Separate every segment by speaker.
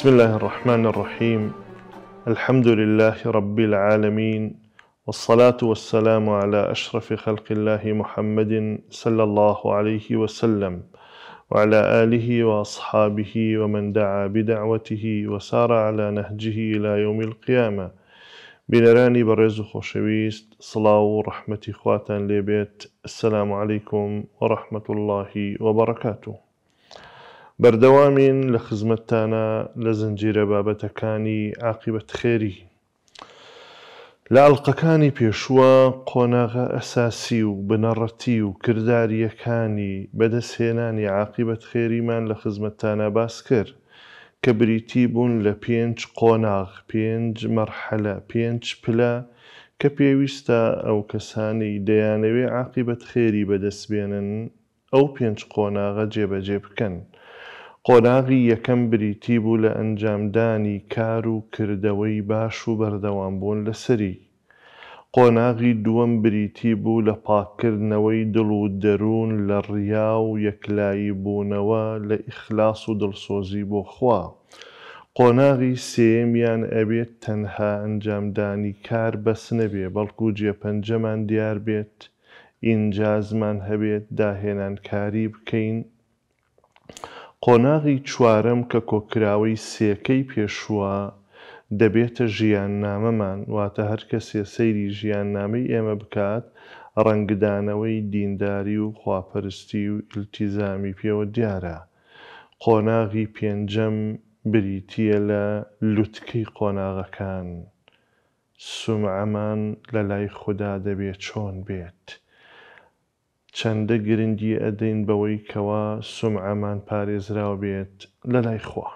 Speaker 1: بسم الله الرحمن الرحيم الحمد لله رب العالمين والصلاة والسلام على أشرف خلق الله محمد صلى الله عليه وسلم وعلى آله وأصحابه ومن دعا بدعوته وسار على نهجه إلى يوم القيامة بنراني برز خوشويست صلاة ورحمة إخواتا لبيت السلام عليكم ورحمة الله وبركاته بەردەوامین لە خزمەتتانە لە زنجیرە بابەتەکانی عقیبەت خێری لاڵقەکانی پێشووە قۆناغە ئەساسی و بنەڕەتی و کردداریەکانی بەدەستهێنانی عقیبەت خێریمان لە خزمەتتانە باس کرد کە بریتی بوون لە پێنج قۆناغ پێنج مەرحەلە پێنج پلە کە پێویستە ئەو کەسانی دەیانەوێ عقیبەت خێری بەدەستبێنن ئەو پێنج قۆناغە جێبەجێ بکەن قۆناغی یەکەم بریتی بوو لە ئەنجامدانی کار و کردەوەی باش و بەردەوام بوون لەسەری قۆناغی دووەم بریتی بوو لە پاکردنەوەی دڵ و دەروون لە ڕیا و یەکلایی بوونەوە لە ئیخلاس و دڵسۆزی بۆ خوا. قۆناغی سێمیان ئەبێت تەنها ئەنجامدانی کار بەس نەبێ بەڵکو جێپەنجەمان دیار بێت، ئینجازمان هەبێت داهێنانکاری بکەین قۆناغی چوارەم کە کۆکراوەی سێکەی پێشووە دەبێتە ژیان نامەمان واتە هەر کە سێسەیری ژیان نامەی ئێمە بکات ڕنگدانەوەی دینداری و خواپەرستی و ئیلتیزامی پێوە دیارە قۆناغی پێنجەم بریتە لە لوتکەی قۆناغەکان سومعەمان لە لای خوددا دەبێت چۆن بێت. چەندە گرنگی ئەدەین بەوەی کەوا سمعەمان پارێزراو بێت لە لای خوا.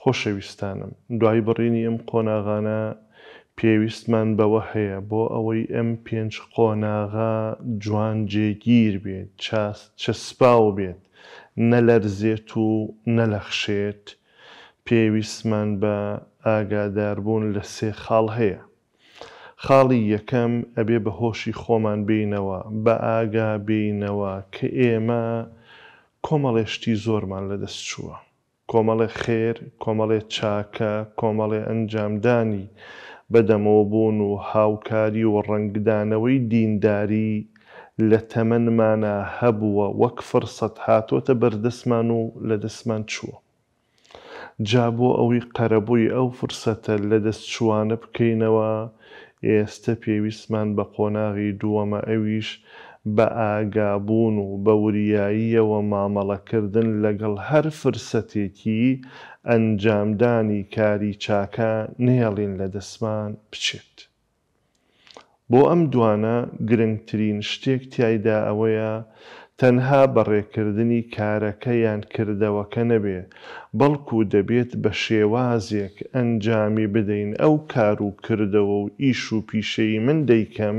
Speaker 1: خۆشەویستانم دوای بڕینی ئەم قۆناغانە پێویستمان بەوە هەیە بۆ ئەوەی ئەم پێنج قۆناغا جوان جێگیر بێت چەسپاو بێت نەلەرزێت و نەلەخشێت پێویستمان بە ئاگاداربوون لە سێ خاڵ هەیە. خاڵی یەکەم ئەبێ بە هۆشی خۆمان بینەوە بە ئاگا بینەوە کە ئێمە کۆمەڵێشتی زۆرمان لەدەست چووە. کۆمەڵێ خێر، کۆمەڵێ چاکە، کۆمەڵێ ئەنجامدانی بەدەمەوە بوون و هاوکاری و ڕنگدانەوەی دینداری لە تەمەمانە هەبووە وەک فرسەت هاتۆتە بەردەسمان و لە دەسمان چووە. جا بۆ ئەوی قەرەبووی ئەو فرسەتە لە دەست چوانە بکەینەوە، ئێستا پێویستمان بە قۆناغی دووەمە ئەویش بە ئاگابوون و بە وریاییەوە مامەڵەکردن لەگەڵ هەر فرسەتێکی ئەنجامدانی کاری چاکە نێڵین لە دەسمان بچێت. بۆ ئەم دوانە گرنگترین شتێک تایدا ئەوەیە تەنها بەڕێکردنی کارەکە یان کردەوەکە نەبێ بەڵکو دەبێت بە شێوازێک ئەنجامی بدەین ئەو کار و کردەوە و ئیش و پیشەی من دەیکەم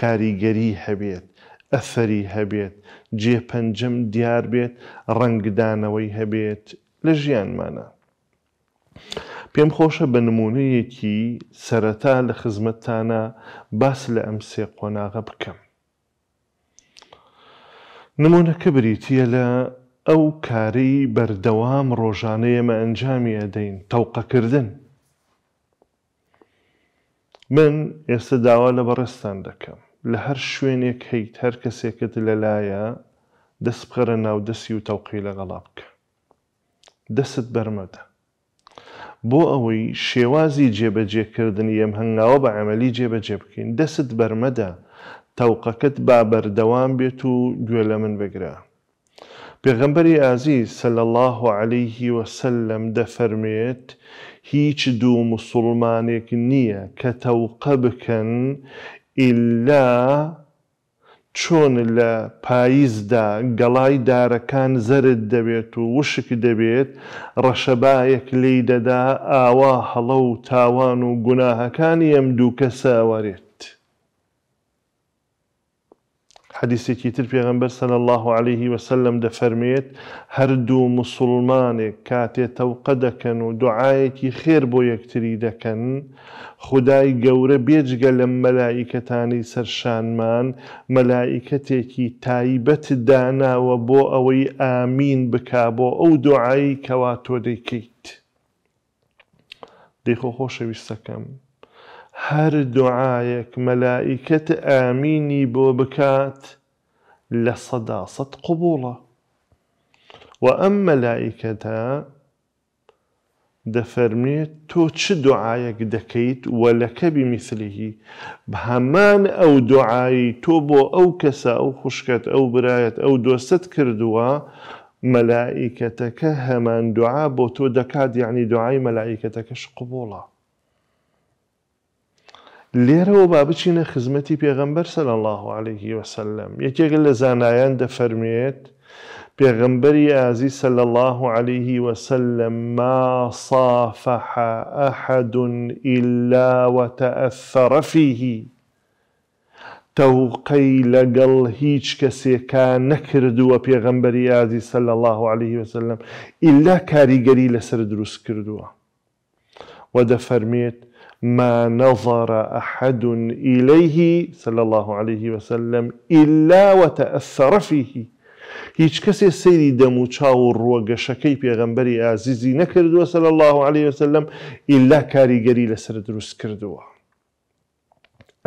Speaker 1: کاریگەری هەبێت ئەفەری هەبێت جێپەنجم دیار بێت ڕنگدانەوەی هەبێت لە ژیانمانە. پێم خۆشە بە نمونەیەکی سەرەتا لە خزمەتتانە باس لە ئەم سێ قۆناغە بکەم. نمونەکە بریتە لە ئەو کارەی بەردەوام ڕۆژانەیەمە ئەنجامی ئەدەین تەوقەکردن من ئێستا داوا لە بەڕستان دەکەم لە هەر شوێنێک هەیت هەر کەسێکت لەلایە دەست بخەرە ناو دەسی و تەوقی لەگەڵا بکە دەست بەرمەدە بۆ ئەوەی شێوازی جێبەجێکردن ئەم هەنگاوە بە ئەمەلی جێبەجێ بکەین دەست بەرمەدە تەوقەکەت با بەردەوام بێت و گوێ لە من بگرە. پێغەمبەری ئازی سەل الله و عليهەیهی وەسلم دەفەرمێت هیچ دوو مسلمانێک نییە کە تەوقە بکەن ئللا چۆن لە پاییزدا گەڵای دارەکان زەرت دەبێت و وشک دەبێت ڕەشەبایەک لی دەدا ئاوا هەڵە و تاوان و گوناهەکانی ئەم دوو کەسە وەرێت. حەدیسێکی تر پێغمبەر سەن الله عليهەیهی وسلم دەفەرمێت هەردوو مسلمانێک کاتێتەوقە دەکەن و دوعاەکی خێر بۆ یەکتری دەکەن خدای گەورە بێجگە لەم مەلایکەتانی سەرشانمان مەلایکەتێکی تایبەت داناوە بۆ ئەوەی ئامین بکا بۆ ئەو دوعایی کەوا تۆ دەیکەیت. دەیخۆ خۆشەویستەکەم. هر دعايك ملائكة آميني بوبكات لصدا صد قبولة وأم ملائكة دفرميت توتش دعايك دكيت ولك بمثله بهمان أو دعاي توبو أو كسا أو خشكت أو برايت أو دوست كردوا ملائكتك همان دعاء بو دكات يعني دعاي ملائكتك قبوله قبولة لێرەوە با بچینە خزمەتی پێغەمبەر سەل الله عليه وسلم یەکێگە لە زانایان دەفەرمێت پێغەمبەری ئازی سەل الله عليه وسلم ما صافح أحد إلا وتأثر فيه تەوقەی لەگەڵ هیچ کەسێکە نەکردووە پێغەمبەری ئازی صلى الله عليه وسلم إلا كاري لەسەر دروست کردووە و دەفەرمێت ما نظر أحد إليه صلى الله عليه وسلم إلا وتأثر فيه هیچ کەسێ سەیری دمو و چاو و ڕوەگەشەکەی پێغەمبەری ئازیزی نەکردووە سەل الله عليه وسلم الا کاریگەری لەسەر دروست کردووە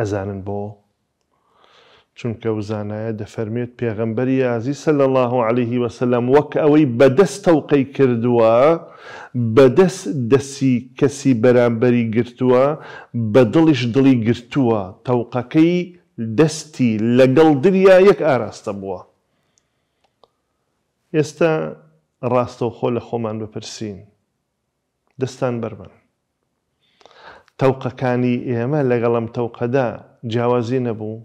Speaker 1: ازانن بو چونکە وزانایە دەفەرمێت پێغمبەری یازی سل الله عليه وسلم وەک ئەوەی بەدەستە و قەی کردووە بەدەست دەسی کەسی بەرامبەری گرتووە بە دڵیش دڵی گرتووە تەوقەکەی دەستی لەگەڵ دریا یەک ئاراستە بووە. ئێستا ڕاستەوە خۆ لە خۆمان بپرسین دەستان بربن. تەوقەکانی ئێمە لەگەڵم تەوقەدا جیاوازی نەبوو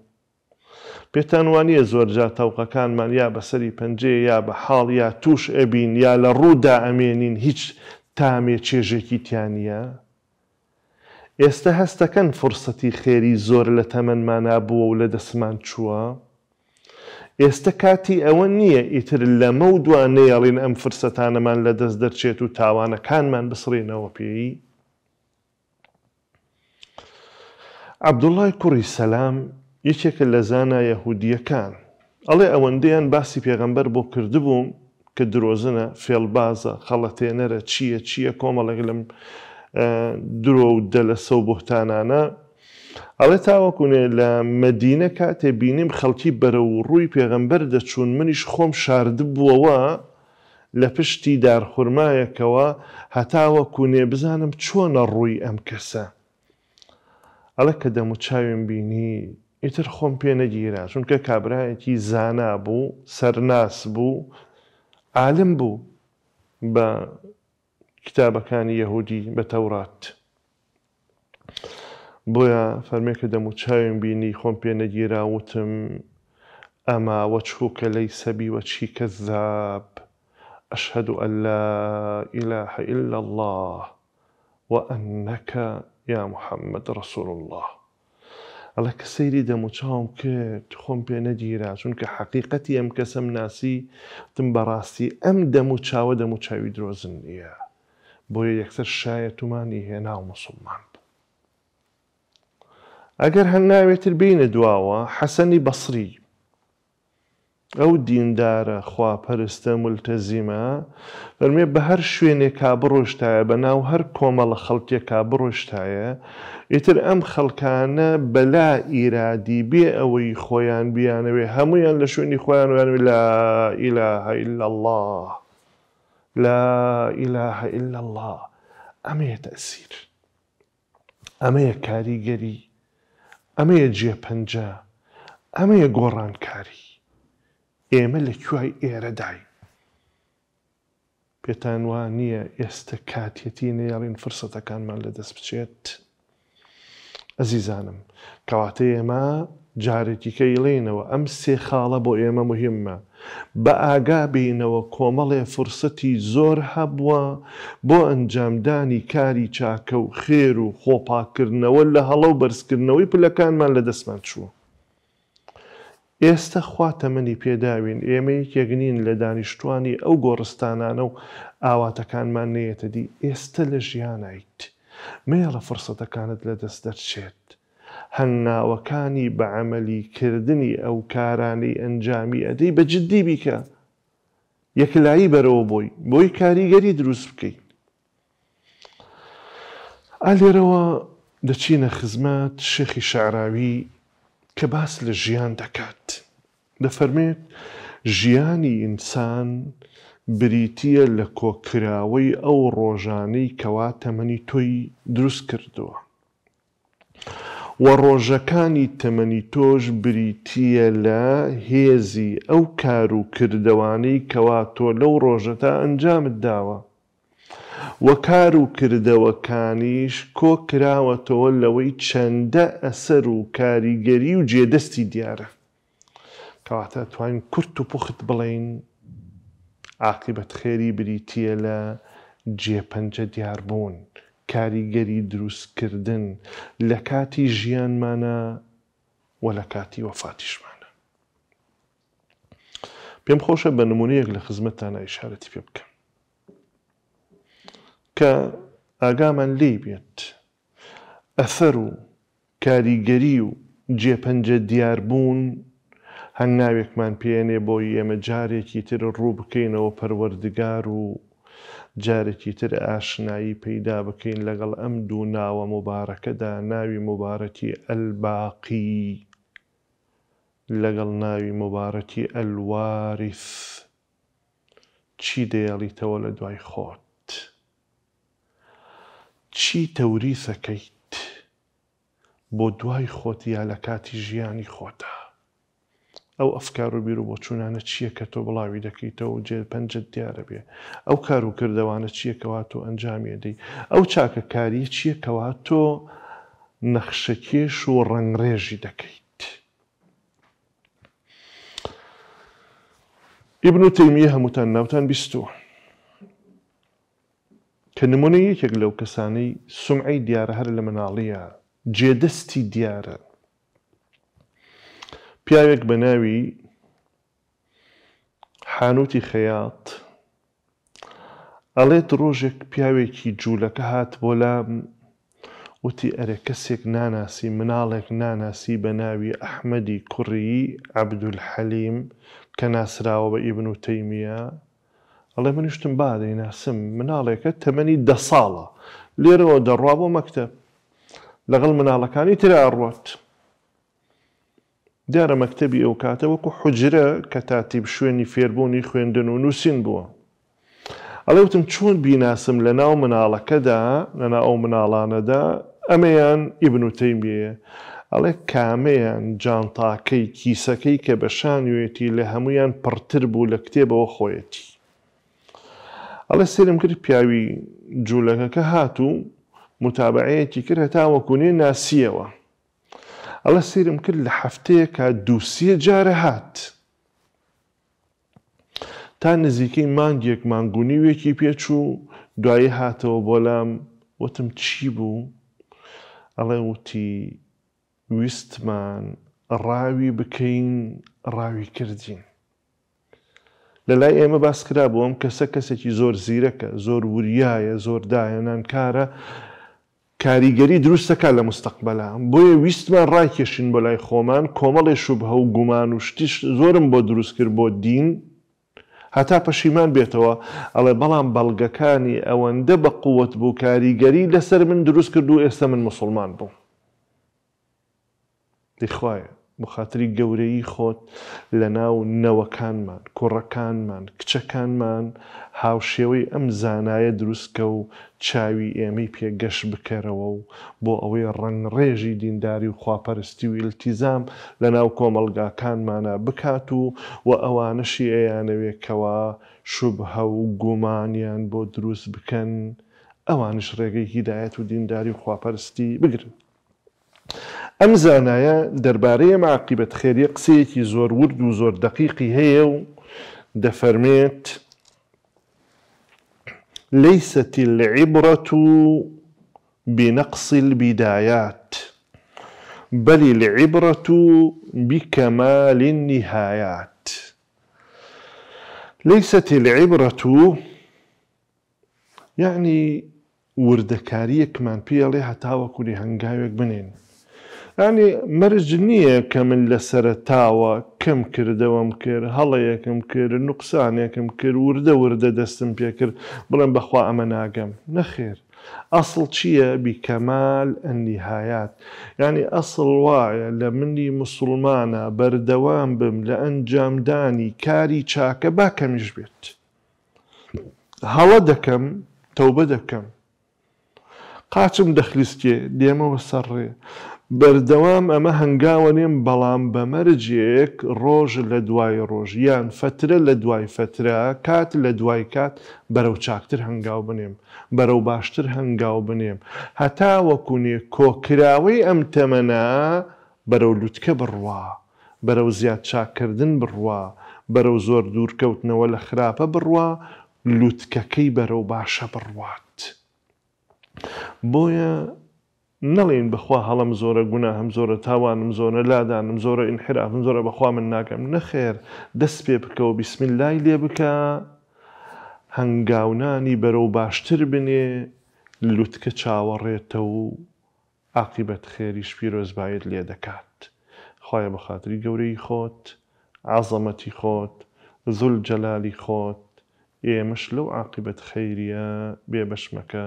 Speaker 1: پێتان وانە زۆر جا تەوقەکانمان یا بەسەری پەنجێ یا بە حاڵ یا توش ئەبین یا لە ڕوودا ئەمێنین هیچ تامێ چێژێکی تیانە ئێستا هەستەکەن فرسەتی خێری زۆر لە تەمەمانە بووە و لە دەسمان چووە ئێستا کاتی ئەوە نییە ئیتر لەمە و دوانەیەڵین ئەم فرسەتانەمان لە دەست دەرچێت و تاوانەکانمان بسڕێنەوە پێی عبدوڵای کوڕی سەسلام یەکێکە لە زانە یەهودیەکان ئەڵێ ئەوەندەیان باسی پێغەمبەر بۆ کردبووم کە درۆزنە فێڵبازە خەڵەتێنەرە چییە چییە کۆمەڵێک لەم درۆ و دە لە سە بهتانانە ئەڵێ تاوەکوونێ لە مەدینە کاتێ بینیم خەڵکی بەرە و ڕووی پێغەمبەر دەچوون منیش خۆم شارد بووەوە لە پشتی دارخورمایەکەوە هەتاوە کوونێ بزانم چۆنە ڕووی ئەم کەسە ئەلە کە دەموچاویم بینی ئیتر خۆم پێ نەگیرا چونکە کابراایەکی زانا بوو سەرناس بوو عالم بوو بە کتابەکانی یهودی بە تەورات بۆیە فەرمێکە دەم و چاویم بینی خۆم پێ نەگیرا وتم ئەما وەچووکە لەی سەبی وەچی کەذاب أشهد أن لا إله إلا الله وأنك يا محمد رسول الله ئەڵە کە سەیری دەم و چاوم کرد خۆم پێ نەگیرا چونکە حەقیقەتی ئەم کەسەم ناسی تم بەڕاستی ئەم دەم و چاوە دەم و چاوی درۆزن نیە بۆیە یەکسەر شایە تومانی هێنا و مسلمان بوو ئەگەر هەناوێتتر بینە دواوە حەسەنی بەسری ئەو دیندارە خواپەرستە ملتەزیمە بەرمێ بە هەر شوێنێک کا بڕۆشتایە بە ناو هەر کۆمەڵە خەڵکێک کا بڕۆشتایە ئیتر ئەم خەڵکانە بەلا ئیرادی بێ ئەوەی خۆیان بیانەوێ هەمویان لە شوێنی خۆیان وانوێ لا ئیلاها إلا الله لا إله إلا الله ئەمەیە تەسیر ئەمەیە کاریگەری ئەمەیە جێپەنجە ئەمەیە گۆڕانکاری ئێمە لە کوای ئێرەدای پێتان وان نییە ئێستا کاتێتی نەیاڵین فرسەتەکانمان لەدەست بچێت ئەزیزانم کەواتە ئێمە جارێکیکە یڵێنەوە ئەم سێ خاڵە بۆ ئێمە مهمە بە ئاگا بینەوە کۆمەڵێ فرسەتی زۆر هەبووە بۆ ئەنجامدانی کاری چاکە و خێر و خۆپاکردنەوە لە هەڵە و بەرزکردنەوەی پلەکانمان لە دەستمان چووە ئێستا خوا تەمەنی پێداوین ئێمە یەکێگنین لە دانیشتوانی ئەو گۆڕستانانە و ئاواتەکانمان نەیەتەدی ئێستا لە ژیانیت مێڵە فرسەتەکانت لە دەست دەرچێت هەنناوەکانی بە عملی کردنی ئەو کارانەی ئەنجامی ئەدەی بە جددی بیکە یەکلایی بەرەوە بۆی بۆی کاریگەری دروست بکەیت ئالێرەوە دەچینە خزمەت شێخی شعراوی کە باس لە ژیان دەکات دەفەرمێت ژیانی ئینسان بریتە لە کۆکراوەی ئەو ڕۆژانەی کەوا تەمەنی تۆی دروست کردووە و ڕۆژەکانی تەمەنی تۆش بریتە لە هێزی ئەو کار و کردەوانەی کەوا تۆ لەو ڕۆژەتا ئەنجامت داوە وە کار و کردەوەکانیش کۆ کراوەتەوە لەوەی چەندە ئەسەر و کاریگەری و جێدەستی دیارە کەواتە توانین کورت و پوخت بڵین عاقبەت خێری بریتە لە جێپەنجە دیار بوون کاریگەری دروستکردن لە کاتی ژیانمانە و لە کاتی وەفاتیشمانە پێم خۆشە بە نمونەیەک لە خزمەتتانە ئیشارەتی پێ بکەم کە ئاگامان لی بێت ئەفەر و کاریگەری و جێپەنجە دیاربوون هەنگاوێکمان پێێنێ بۆی ئێمە جارێکی تر ڕوو بکەینەوە پەروەردگار و جارێکی تر ئاشنایی پەیدا بکەین لەگەڵ ئەم دوو ناوە مبارەکەدا ناوی مبارەتی ئەلباقی لەگەڵ ناوی مبارەتی ئەلواریف چی دەیەڵیتەوە لە دوای خۆت چی تەوری سەکەیت بۆ دوای خۆتییا لە کاتی ژیانی خۆتە ئەو ئەفکار و بیر و بۆ چوونانە چییە کە تۆ بڵاوی دەکەیتەوە جێ پەنجت دیارە بێ ئەو کار و کردەوانە چیەکەوا تۆ ئەنجامێدەی ئەو چاکە کاری چیەکەوا تۆ نەخشەکێش و ڕنگڕێژی دەکەیت ئیبن و تەیمی هەمووتان ناوتان بیستوە کە نمونە یەکێک لەو کەسانەی سمعی دیارە هەر لە مناڵیە جێدەستی دیارە پیاوێک بە ناوی حانوتی خەیات ئەڵێت ڕۆژێک پیاوێکی جوولەکە هات بۆ لام وتی ئەرێ کەسێک ناناسی مناڵێک ناناسی بە ناوی ئەحمەدی کوڕی عەبدولحەلیم کە ناسراوە بە ئیبن و تەیمیە ئەڵێ منیشتم بادەی ناسم مناڵێکە تەمەنی دە ساڵە لێرەوە دەڕوا بۆ مەکتب لەگەڵ مناڵەکانی ترا ئەڕوات دیارە مەکتتەبی ئەو کاتە وەکو حجرە کە تاتیب شوێنی فێربوونی خوێندن و نووسین بووە ئەڵێوتم چۆن بیناسم لە ناو مناڵەکەدا لەنا ئەو مناڵانەدا ئەمەیان ئیبنوتەیمبیە ئەڵێ کامەیان جانتاکەی کیسەکەی کە بە شانوێتی لە هەمویان پڕتر بوو لە کتێبەوە خۆیەتی ئەڵێ سرم کرد پیاوی جوولەکەکە هاتوو متابعەیەکی کرد هەتا وەکوونێ ناسیەوە ئەڵە سرم کرد لە هەفتەیە کا دووسە جارە هات تا نزیکەی مانگیەک مانگونیوێکی پێچوو دوایی هاتەوە بۆلام وتم چی بوو ئەڵێ وتی ویستمان ڕاوی بکەین ڕاوی کردین لە لای ئێمە باس کرا بۆم کەسە کەسێکی زۆر زیرەکە زۆر وریایە زۆر داهێنان کارە کاریگەری دروستەکە لە مستەقبەلا بۆیە ویستمان ڕاکێشین بە لای خۆمان کۆمەڵێ شوب هە و گومان و شتیش زۆرم بۆ دروست کرد بۆ دین هەتا پەشیمان بێتەوە ئەڵێ بەڵام بەڵگەکانی ئەوەندە بە قووت بوو کاریگەری لەسەر من دروست کرد و ئێستا من مسلمان بوو. دیخوایە. بخاتری گەورەی خۆت لە ناو نەوەکانمان کوڕەکانمان کچەکانمان هاوشێوەی ئەم زانایە دروستکە و چاوی ئێمەی پێگەش بکەرەوە و بۆ ئەوەی ڕنگڕێژی دینداری و خواپەرستی و ئیلتیزام لە ناو کۆمەلگاکانمانە بکات و و ئەوانەشی ئەیانەوێکەوە شوبهە و گومانیان بۆ دروست بکەن ئەوانش ڕێگەی هیدایەت و دینداری و خواپەرستی بگرن. ئەم زانایە دەربارەیە ماقیبەت خێریە قسەیەکی زۆر ورد و زۆر دەقیقی هەیە و دەفەرمێت ليست العبرة بنقص البدايات بل العبرة بكمال النهايات ليست العبرة يعني وردەکاریەکمان پێڵێ هەتاوەکوری هەنگاوێک بنێن ئەنی مەرج نییە کە من لە سەرتاوە کەم کردەوەم کرد هەڵەیەکم کرد نوقسانێکم کرد وردە وردە دەستم پێکرد بڵێم بەخوا ئەمە ناگەم نەخێر. ئەسڵ چییە بیکەمال ئەنیهایات ینی ئەسڵ وایە لە منی مسلمانە بەردەوام بم لە ئەنجامدانی کاری چاکە باکەمیش بێت. هەڵە دەکەم تەوبە دەکەم. قاچم دەخلیستێ دێمەوە سەرڕێ بەردەوام ئەمە هەنگاوە نێم بەڵام بەمەرجێک ڕۆژ لە دوای ڕۆژیان فترە لە دوای فترە کات لە دوای کات بەرەو چاکتر هەنگاو بنێم بەرەو باشتر هەنگاو بنێم هەتا وەکوونێ کۆکراوەی ئەم تەمەنا بەرەو لووتکە بڕوا بەرەو زیاد چاکردن بڕوا بەرەو زۆر دوورکەوتنەوە لە خراپە بڕوا لووتکەکەی بەرەو باشە بڕوات بۆیە نەڵێن بخوا هەڵم زۆرە گونا هەم زۆرە تاوانم زۆرە لادانم زۆرە ئینحرافم زۆرە بەخوا من ناکەم نەخێر دەست پێ بکەوە بیسمیل لای لێ بکە هەنگاونانی بەرەو باشتر بنێ لوتکە چاوەڕێتە و عقیبەت خێریش پیرۆزبایت لێ دەکات خۆیە بە خااتری گەورەی خۆت عزەمەتی خۆت زول جەلالی خۆت ئێمەش لەو عقیبەت خەیریە بێبەشمەکە